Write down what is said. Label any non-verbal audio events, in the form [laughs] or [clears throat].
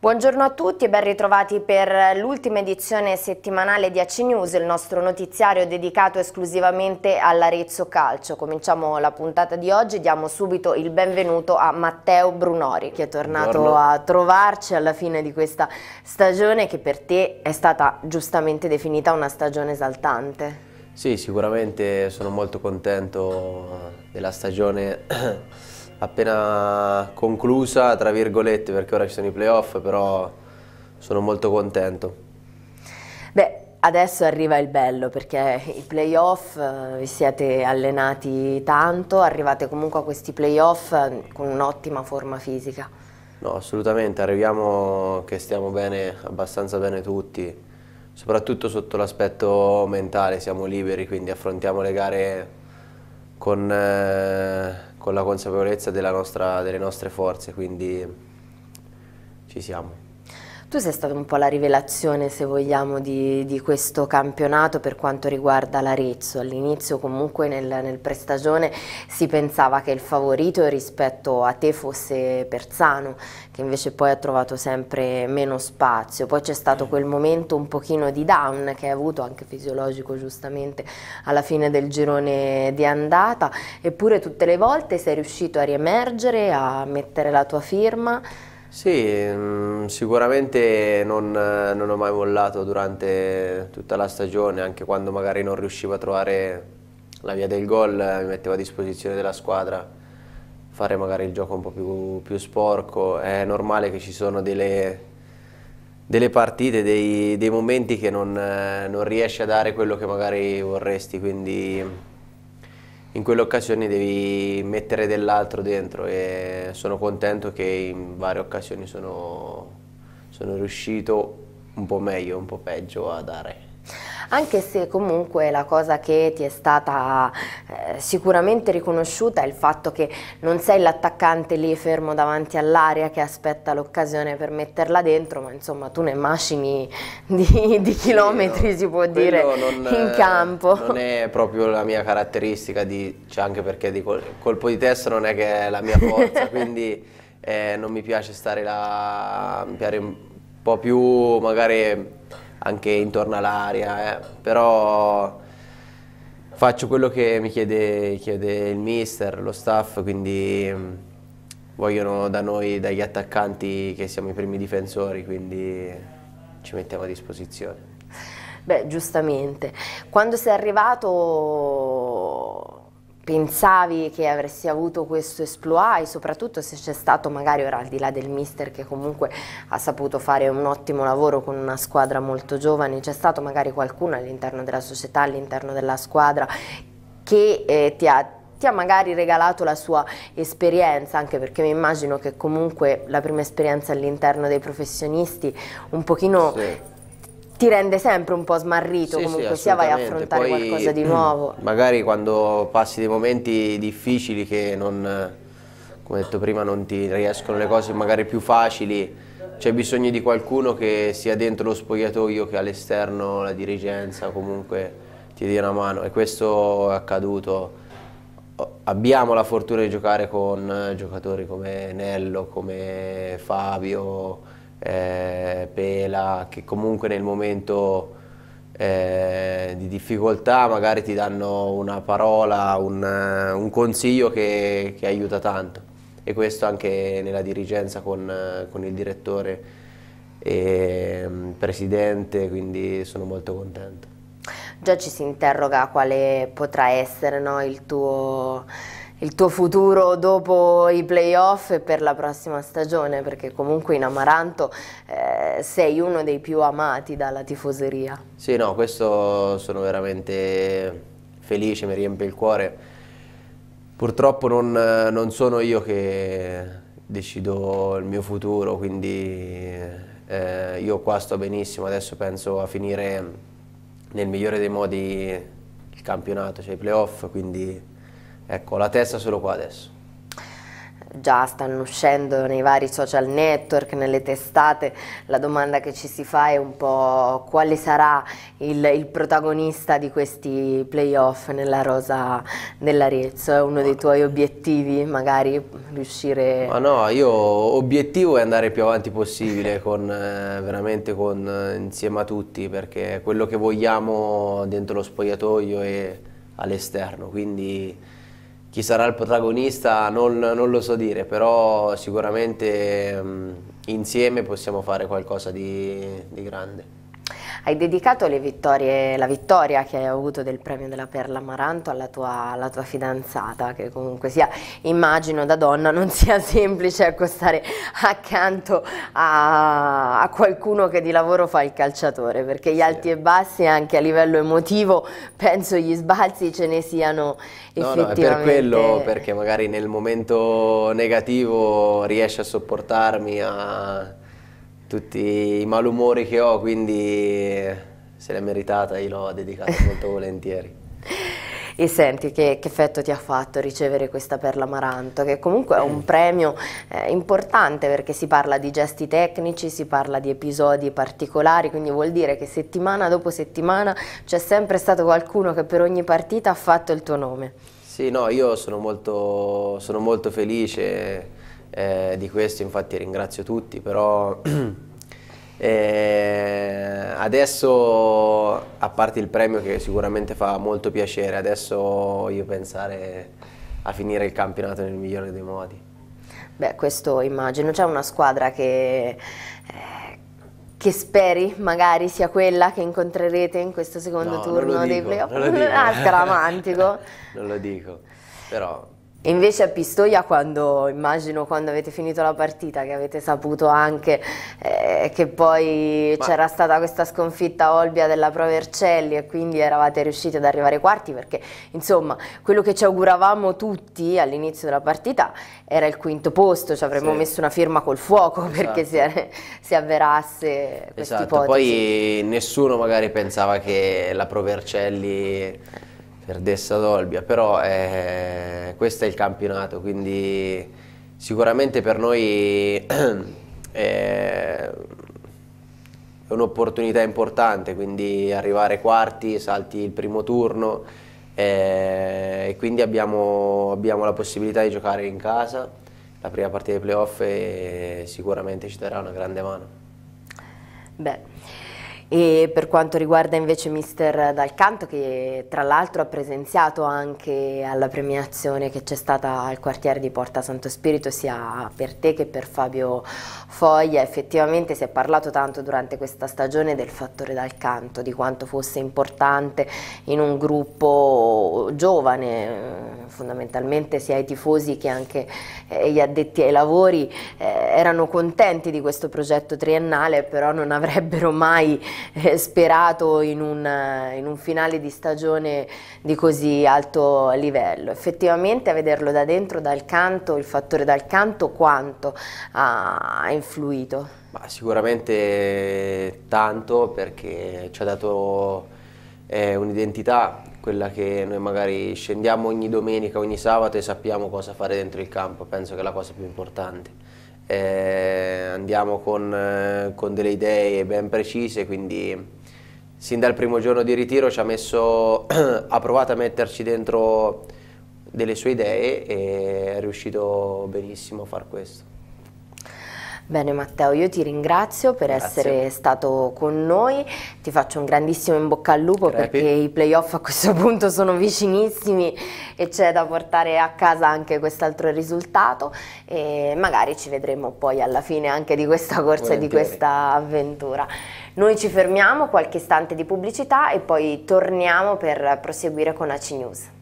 Buongiorno a tutti e ben ritrovati per l'ultima edizione settimanale di AC News, il nostro notiziario dedicato esclusivamente all'Arezzo Calcio. Cominciamo la puntata di oggi diamo subito il benvenuto a Matteo Brunori che è tornato Buongiorno. a trovarci alla fine di questa stagione che per te è stata giustamente definita una stagione esaltante. Sì, sicuramente sono molto contento della stagione appena conclusa, tra virgolette, perché ora ci sono i playoff, però sono molto contento. Beh, adesso arriva il bello perché i playoff eh, vi siete allenati tanto, arrivate comunque a questi playoff eh, con un'ottima forma fisica. No, assolutamente, arriviamo che stiamo bene, abbastanza bene tutti, soprattutto sotto l'aspetto mentale, siamo liberi, quindi affrontiamo le gare con, eh, con la consapevolezza nostra, delle nostre forze, quindi ci siamo. Tu sei stata un po' la rivelazione, se vogliamo, di, di questo campionato per quanto riguarda l'Arezzo. All'inizio comunque nel, nel prestagione si pensava che il favorito rispetto a te fosse Persano, che invece poi ha trovato sempre meno spazio. Poi c'è stato quel momento un pochino di down che hai avuto, anche fisiologico giustamente, alla fine del girone di andata, eppure tutte le volte sei riuscito a riemergere, a mettere la tua firma sì, mm, sicuramente non, non, ho mai mollato durante tutta la stagione, anche quando magari non riuscivo a trovare la via del gol, mi mettevo a disposizione della squadra, fare magari il gioco un po' più, più sporco. È normale che ci sono delle, delle partite, dei, dei, momenti che non, non riesci a dare quello che magari vorresti, quindi in quelle occasioni devi mettere dell'altro dentro e sono contento che in varie occasioni sono, sono riuscito un po' meglio, un po' peggio a dare anche se comunque la cosa che ti è stata eh, sicuramente riconosciuta è il fatto che non sei l'attaccante lì fermo davanti all'aria che aspetta l'occasione per metterla dentro, ma insomma tu ne macini di, [laughs] di chilometri no. si può dire non, in campo. Non è proprio la mia caratteristica, di, cioè anche perché di col, colpo di testa non è che è la mia [laughs] forza, quindi... Eh, non mi piace stare là, mi piace un po' più magari anche intorno all'aria, eh. però faccio quello che mi chiede, chiede, il mister, lo staff, quindi mm, vogliono da noi, dagli attaccanti, che siamo i primi difensori, quindi ci mettiamo a disposizione. Beh, giustamente. Quando sei arrivato pensavi che avresti avuto questo esploit, soprattutto se c'è stato magari ora al di là del mister che comunque ha saputo fare un ottimo lavoro con una squadra molto giovane, c'è stato magari qualcuno all'interno della società, all'interno della squadra che eh, ti ha ti ha magari regalato la sua esperienza, anche perché mi immagino che comunque la prima esperienza all'interno dei professionisti un pochino sì ti rende sempre un po' smarrito sì, comunque sì, sia vai a affrontare Poi, qualcosa di nuovo. [clears throat] Magari quando passi dei momenti difficili che non, come detto prima, non ti riescono le cose magari più facili, c'è bisogno di qualcuno che sia dentro lo spogliatoio che all'esterno, la dirigenza comunque ti dia una mano e questo è accaduto. Abbiamo la fortuna di giocare con giocatori come Nello, come Fabio, eh, Pela, che comunque nel momento eh, di difficoltà magari ti danno una parola, un, eh, un consiglio che, che, aiuta tanto. E questo anche nella dirigenza con, con il direttore e mm, presidente, quindi sono molto contento. Già ci si interroga quale potrà essere no, il tuo il tuo futuro dopo i playoff e per la prossima stagione, perché comunque in Amaranto eh, sei uno dei più amati dalla tifoseria. Sì, no, questo sono veramente felice, mi riempie il cuore. Purtroppo non, non sono io che decido il mio futuro, quindi eh, io qua sto benissimo, adesso penso a finire nel migliore dei modi il campionato, cioè i playoff, quindi Ecco, la testa solo qua adesso. Già stanno uscendo nei vari social network, nelle testate, la domanda che ci si fa è un po' quale sarà il, il protagonista di questi playoff nella rosa dell'Arezzo, è uno dei tuoi obiettivi magari riuscire... Ma no, io obiettivo è andare più avanti possibile con, eh, veramente con, eh, insieme a tutti perché è quello che vogliamo dentro lo spogliatoio e all'esterno, quindi chi sarà il protagonista non, non lo so dire, però sicuramente mh, mm, insieme possiamo fare qualcosa di, di grande. Hai dedicato vittorie, la vittoria che hai avuto del premio della Perla Maranto alla tua, alla tua, fidanzata, che comunque sia, immagino da donna non [laughs] sia semplice accostare accanto a, a qualcuno che di lavoro fa il calciatore, perché gli sì. alti e bassi anche a livello emotivo penso gli sbalzi ce ne siano no, effettivamente. No, è per quello, perché magari nel momento negativo riesce a sopportarmi, a tutti i malumori che ho, quindi se l'è meritata, io l'ho dedicata [laughs] molto volentieri. E senti, che, che, effetto ti ha fatto ricevere questa perla Maranto, che comunque è un eh. premio eh, importante perché si parla di gesti tecnici, si parla di episodi particolari, quindi vuol dire che settimana dopo settimana c'è sempre stato qualcuno che per ogni partita ha fatto il tuo nome. Sì, no, io sono molto, sono molto felice eh, di questo, infatti ringrazio tutti, però [clears throat] eh, adesso, a parte il premio che sicuramente fa molto piacere, adesso io pensare a finire il campionato nel migliore dei modi. Beh, questo immagino, c'è una squadra che... Eh, che speri magari sia quella che incontrerete in questo secondo no, turno dei playoff? [laughs] ah, scaramantico. [laughs] non lo dico, però e invece a Pistoia, quando, immagino quando avete finito la partita, che avete saputo anche eh, che poi Ma... c'era stata questa sconfitta Olbia della Pro Vercelli e quindi eravate riusciti ad arrivare ai quarti, perché insomma quello che ci auguravamo tutti all'inizio della partita era il quinto posto, ci avremmo sì. messo una firma col fuoco [laughs] perché esatto. si, si avverasse questa esatto. ipotesi. Poi nessuno magari pensava che la Pro Vercelli perdesse ad Olbia, però eh, questo è il campionato, quindi sicuramente per noi [clears throat] eh, è un'opportunità importante, quindi arrivare quarti, salti il primo turno eh, e quindi abbiamo, abbiamo la possibilità di giocare in casa la prima partita dei playoff e eh, sicuramente ci darà una grande mano. Beh. E per quanto riguarda invece mister Dal Canto, che tra l'altro ha presenziato anche alla premiazione che c'è stata al quartiere di Porta Santo Spirito sia per te che per Fabio Foglia, effettivamente si è parlato tanto durante questa stagione del fattore Dal Canto, di quanto fosse importante in un gruppo giovane, fondamentalmente sia i tifosi che anche gli addetti ai lavori eh, erano contenti di questo progetto triennale però non avrebbero mai eh, sperato in un, eh, in un, finale di stagione di così alto livello. Effettivamente a vederlo da dentro, dal canto, il fattore dal canto quanto ha, ha influito? Ma sicuramente tanto perché ci ha dato eh, un'identità quella che noi magari scendiamo ogni domenica, ogni sabato e sappiamo cosa fare dentro il campo, penso che è la cosa più importante eh, andiamo con, eh, con, delle idee ben precise, quindi sin dal primo giorno di ritiro ci ha, messo, [clears throat] ha provato a metterci dentro delle sue idee e è riuscito benissimo a far questo. Bene Matteo, io ti ringrazio per Grazie. essere stato con noi, ti faccio un grandissimo in bocca al lupo Crepi. perché i playoff a questo [laughs] punto sono vicinissimi e c'è da portare a casa anche quest'altro risultato e magari ci vedremo poi alla fine anche di questa corsa e di questa avventura. Noi ci fermiamo qualche istante di pubblicità e poi torniamo per proseguire con AC News.